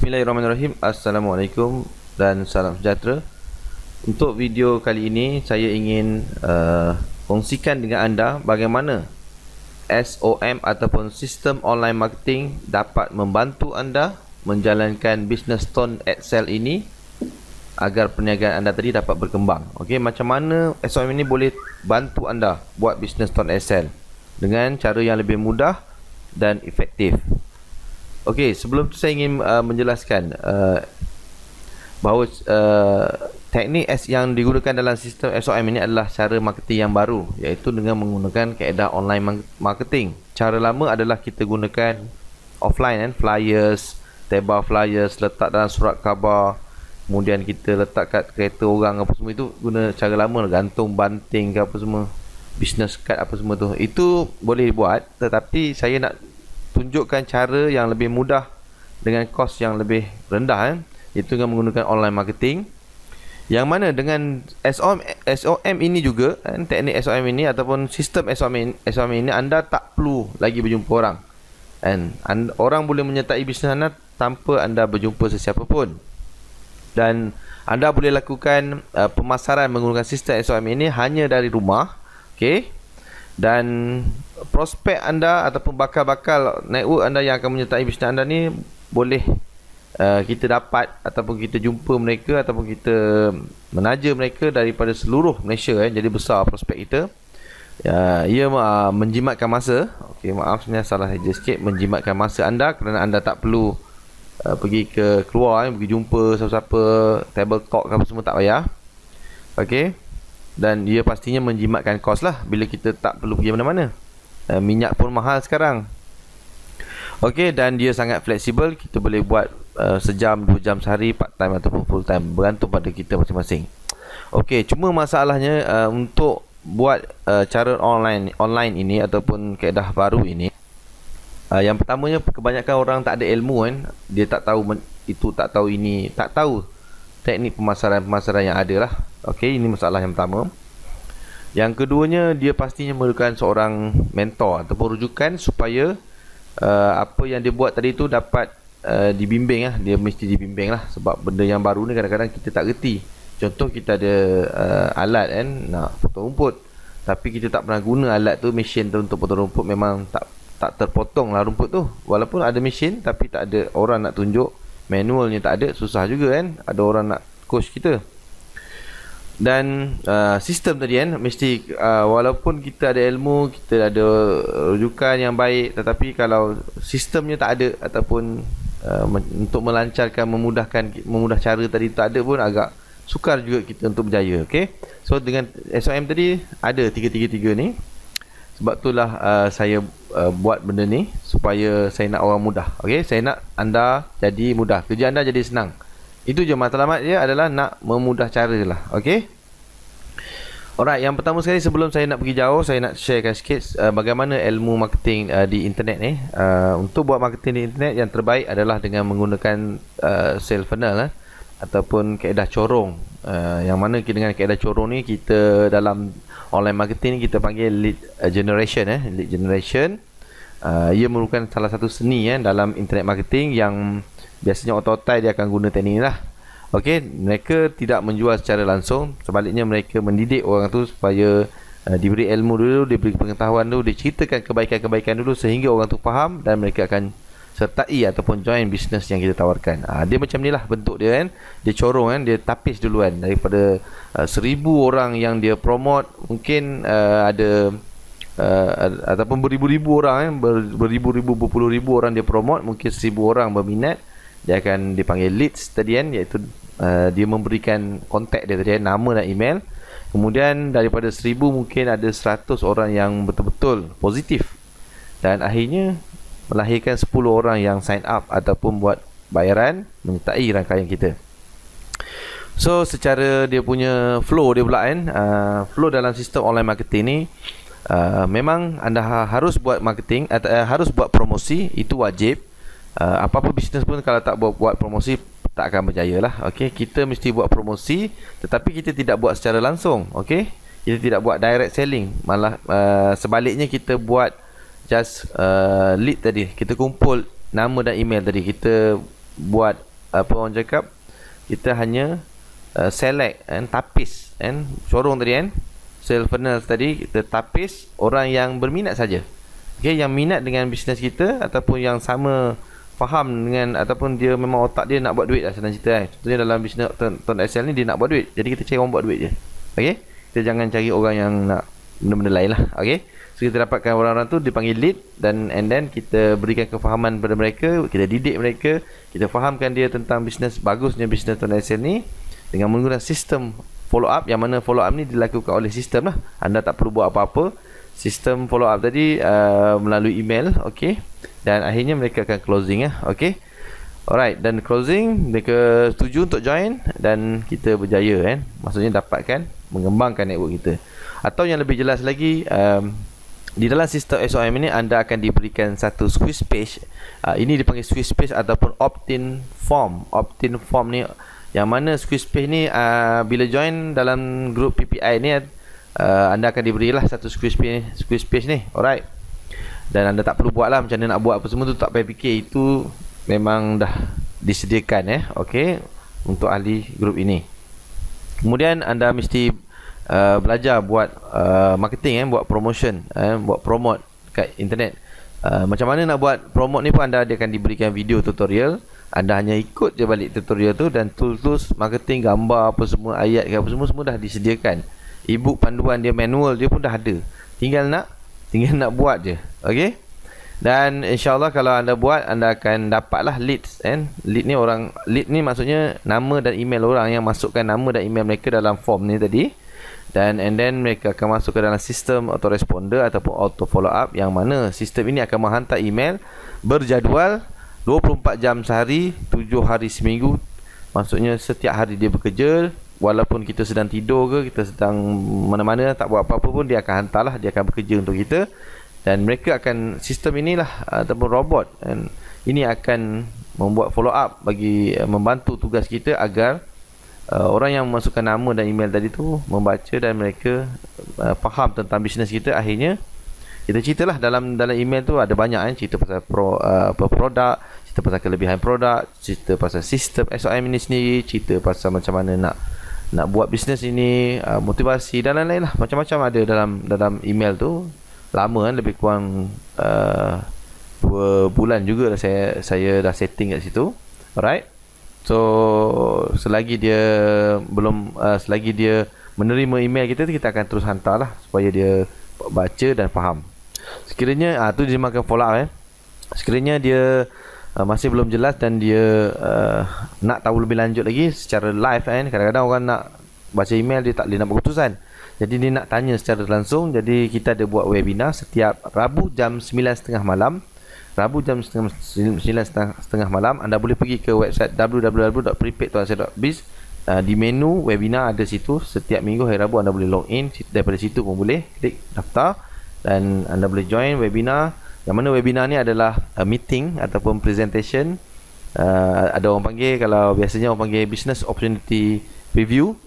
Bismillahirrahmanirrahim Assalamualaikum dan salam sejahtera Untuk video kali ini saya ingin uh, kongsikan dengan anda bagaimana SOM ataupun Sistem Online Marketing dapat membantu anda menjalankan bisnes Stone Excel ini agar perniagaan anda tadi dapat berkembang Okey, macam mana SOM ini boleh bantu anda buat bisnes Stone Excel dengan cara yang lebih mudah dan efektif Okey, sebelum tu saya ingin uh, menjelaskan uh, bahawa uh, teknik S yang digunakan dalam sistem SOM ini adalah cara marketing yang baru iaitu dengan menggunakan kaedah online marketing. Cara lama adalah kita gunakan offline kan, flyers, tebar flyers, letak dalam surat khabar, kemudian kita letak kat kereta orang apa semua itu guna cara lama, gantung banting ke apa semua, business card apa semua tu. Itu boleh buat tetapi saya nak tunjukkan cara yang lebih mudah dengan kos yang lebih rendah eh? iaitu dengan menggunakan online marketing yang mana dengan SOM, SOM ini juga eh? teknik SOM ini ataupun sistem SOM ini, SOM ini anda tak perlu lagi berjumpa orang And, and orang boleh menyertai bisnes anda tanpa anda berjumpa sesiapa pun dan anda boleh lakukan uh, pemasaran menggunakan sistem SOM ini hanya dari rumah okay dan prospek anda ataupun bakal-bakal network anda yang akan menyertai bisnes anda ni boleh uh, kita dapat ataupun kita jumpa mereka ataupun kita menaja mereka daripada seluruh Malaysia eh. jadi besar prospek kita uh, ia uh, menjimatkan masa okay, maaf sebenarnya salah saja sikit menjimatkan masa anda kerana anda tak perlu Uh, pergi ke keluar eh, pergi jumpa siapa-siapa table talk apa semua tak payah Okay dan dia pastinya menjimatkan kos lah bila kita tak perlu pergi mana-mana uh, minyak pun mahal sekarang Okey dan dia sangat fleksibel kita boleh buat uh, sejam dua jam sehari part time ataupun full time bergantung pada kita masing-masing Okey cuma masalahnya uh, untuk buat uh, cara online online ini ataupun kaedah baru ini uh, yang pertamanya kebanyakan orang tak ada ilmu kan dia tak tahu itu tak tahu ini tak tahu teknik pemasaran-pemasaran yang ada lah. Okey, ini masalah yang pertama. Yang keduanya, dia pastinya memerlukan seorang mentor ataupun rujukan supaya uh, apa yang dia buat tadi tu dapat uh, dibimbing lah. Dia mesti dibimbing lah sebab benda yang baru ni kadang-kadang kita tak reti. Contoh kita ada uh, alat kan, nak potong rumput. Tapi kita tak pernah guna alat tu, mesin tu untuk potong rumput memang tak tak terpotong lah rumput tu. Walaupun ada mesin tapi tak ada orang nak tunjuk manualnya tak ada susah juga kan ada orang nak coach kita dan uh, sistem tadi kan mesti uh, walaupun kita ada ilmu kita ada rujukan yang baik tetapi kalau sistemnya tak ada ataupun uh, untuk melancarkan memudahkan memudah cara tadi tak ada pun agak sukar juga kita untuk berjaya okay so dengan SOM tadi ada tiga tiga tiga ni sebab itulah uh, saya uh, buat benda ni supaya saya nak orang mudah. Okey, saya nak anda jadi mudah. Kerja anda jadi senang. Itu je matlamat dia adalah nak memudah cara lah. Okey. Alright, yang pertama sekali sebelum saya nak pergi jauh, saya nak sharekan sikit uh, bagaimana ilmu marketing uh, di internet ni. Uh, untuk buat marketing di internet yang terbaik adalah dengan menggunakan uh, sales funnel eh, ataupun kaedah corong. Uh, yang mana dengan kaedah corong ni kita dalam online marketing kita panggil lead uh, generation eh lead generation uh, ia merupakan salah satu seni eh dalam internet marketing yang biasanya ototai dia akan guna teknik inilah okey mereka tidak menjual secara langsung sebaliknya mereka mendidik orang tu supaya uh, diberi ilmu dulu diberi pengetahuan dulu diceritakan kebaikan-kebaikan dulu sehingga orang tu faham dan mereka akan sertai ataupun join bisnes yang kita tawarkan. Ha, dia macam ni lah bentuk dia kan. Dia corong kan, dia tapis duluan. kan daripada ah, seribu orang yang dia promote mungkin uh, ada uh, ataupun beribu-ribu orang kan, Ber, beribu-ribu berpuluh-ribu orang dia promote mungkin seribu orang berminat dia akan dipanggil leads tadi kan iaitu uh, dia memberikan kontak dia tadi kan, nama dan email kemudian daripada seribu mungkin ada seratus orang yang betul-betul positif dan akhirnya melahirkan 10 orang yang sign up ataupun buat bayaran menyertai rangkaian kita. So secara dia punya flow dia pula kan, uh, flow dalam sistem online marketing ni uh, memang anda ha-, harus buat marketing atau uh, eh, harus buat promosi itu wajib. Uh, apa-apa bisnes pun kalau tak buat, buat promosi tak akan berjaya lah. Okay, kita mesti buat promosi tetapi kita tidak buat secara langsung. Okay, kita tidak buat direct selling malah uh, sebaliknya kita buat just uh, lead tadi kita kumpul nama dan email tadi kita buat uh, apa orang cakap kita hanya uh, select and tapis and sorong tadi kan sales funnel tadi kita tapis orang yang berminat saja okey yang minat dengan bisnes kita ataupun yang sama faham dengan ataupun dia memang otak dia nak buat duit lah senang cerita kan contohnya dalam bisnes tuan, sl ni dia nak buat duit jadi kita cari orang buat duit je okey kita jangan cari orang yang nak benda-benda lain lah okay? so kita dapatkan orang-orang tu dipanggil lead dan and then kita berikan kefahaman kepada mereka kita didik mereka kita fahamkan dia tentang bisnes bagusnya bisnes Tuan Aisyah ni dengan menggunakan sistem follow up yang mana follow up ni dilakukan oleh sistem lah anda tak perlu buat apa-apa sistem follow up tadi uh, melalui email okay? dan akhirnya mereka akan closing lah okay? Alright, dan closing, mereka setuju untuk join dan kita berjaya kan. Maksudnya dapatkan mengembangkan network kita atau yang lebih jelas lagi um, di dalam sistem SOM ini anda akan diberikan satu squeeze page uh, ini dipanggil squeeze page ataupun opt-in form opt-in form ni yang mana squeeze page ni uh, bila join dalam grup PPI ni uh, anda akan diberilah satu squeeze page ni, squeeze page ni alright dan anda tak perlu buat lah macam mana nak buat apa semua tu tak payah fikir itu memang dah disediakan eh okay, untuk ahli grup ini Kemudian anda mesti uh, belajar buat uh, marketing eh buat promotion eh buat promote kat internet. Uh, macam mana nak buat promote ni pun anda dia akan diberikan video tutorial. Anda hanya ikut je balik tutorial tu dan tools-tools marketing gambar apa semua ayat apa semua semua dah disediakan. Ebook panduan dia manual dia pun dah ada. Tinggal nak tinggal nak buat je. Okey? Dan insyaAllah kalau anda buat Anda akan dapatlah leads eh? Lead ni orang Lead ni maksudnya Nama dan email orang Yang masukkan nama dan email mereka Dalam form ni tadi dan and then mereka akan masuk ke dalam sistem autoresponder ataupun auto follow up yang mana sistem ini akan menghantar email berjadual 24 jam sehari 7 hari seminggu maksudnya setiap hari dia bekerja walaupun kita sedang tidur ke kita sedang mana-mana tak buat apa-apa pun dia akan hantarlah dia akan bekerja untuk kita dan mereka akan sistem inilah ataupun robot dan ini akan membuat follow up bagi eh, membantu tugas kita agar uh, orang yang memasukkan nama dan email tadi tu membaca dan mereka uh, faham tentang bisnes kita akhirnya kita ceritalah dalam dalam email tu ada banyak kan cerita pasal pro uh, produk cerita pasal kelebihan produk cerita pasal sistem SOM ini sendiri cerita pasal macam mana nak nak buat bisnes ini uh, motivasi dan lain-lain lah macam-macam ada dalam dalam email tu lama kan lebih kurang uh, bulan juga lah saya saya dah setting kat situ alright so selagi dia belum uh, selagi dia menerima email kita tu kita akan terus hantarlah supaya dia baca dan faham sekiranya ah uh, tu dia makan follow up eh sekiranya dia Uh, masih belum jelas dan dia uh, nak tahu lebih lanjut lagi secara live kan kadang-kadang orang nak baca email dia tak boleh nak keputusan jadi dia nak tanya secara langsung Jadi kita ada buat webinar setiap Rabu jam 9.30 malam Rabu jam 9.30 malam Anda boleh pergi ke website www.prepaidtuansir.biz ah, Di menu webinar ada situ Setiap minggu hari Rabu anda boleh log in Daripada situ pun boleh Klik daftar Dan anda boleh join webinar Yang mana webinar ni adalah ah, Meeting ataupun presentation uh, Ada orang panggil Kalau biasanya orang panggil business opportunity review.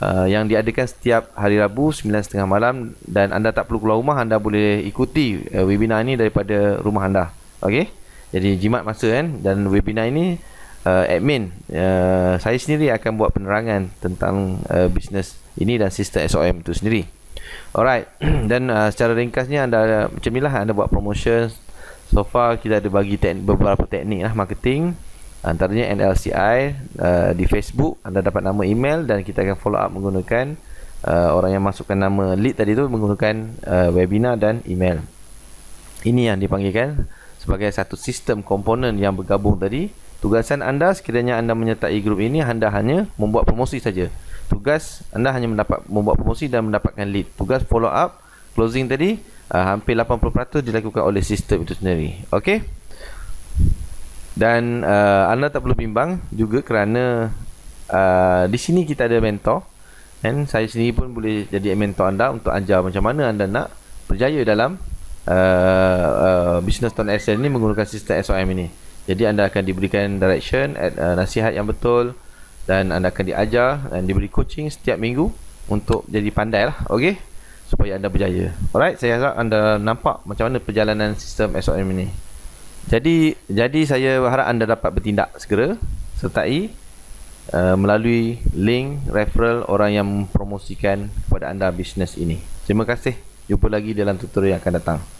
Uh, yang diadakan setiap hari Rabu 9.30 malam dan anda tak perlu keluar rumah anda boleh ikuti uh, webinar ini daripada rumah anda okey jadi jimat masa kan dan webinar ini uh, admin uh, saya sendiri akan buat penerangan tentang uh, bisnes ini dan sistem SOM itu sendiri alright dan uh, secara ringkasnya anda macam inilah anda buat promotion so far kita ada bagi tek- beberapa teknik lah marketing antaranya NLCI uh, di Facebook anda dapat nama email dan kita akan follow up menggunakan uh, orang yang masukkan nama lead tadi tu menggunakan uh, webinar dan email ini yang dipanggilkan sebagai satu sistem komponen yang bergabung tadi tugasan anda sekiranya anda menyertai grup ini anda hanya membuat promosi saja tugas anda hanya mendapat membuat promosi dan mendapatkan lead tugas follow up closing tadi uh, hampir 80% dilakukan oleh sistem itu sendiri okey dan uh, anda tak perlu bimbang juga kerana uh, di sini kita ada mentor. Dan saya sendiri pun boleh jadi mentor anda untuk ajar macam mana anda nak berjaya dalam uh, uh, business tone SN ini menggunakan sistem SOM ini. Jadi anda akan diberikan direction, uh, nasihat yang betul dan anda akan diajar dan diberi coaching setiap minggu untuk jadi pandai lah. Okay? Supaya anda berjaya. Alright, saya harap anda nampak macam mana perjalanan sistem SOM ini. Jadi jadi saya harap anda dapat bertindak segera sertai uh, melalui link referral orang yang mempromosikan kepada anda bisnes ini. Terima kasih. Jumpa lagi dalam tutorial yang akan datang.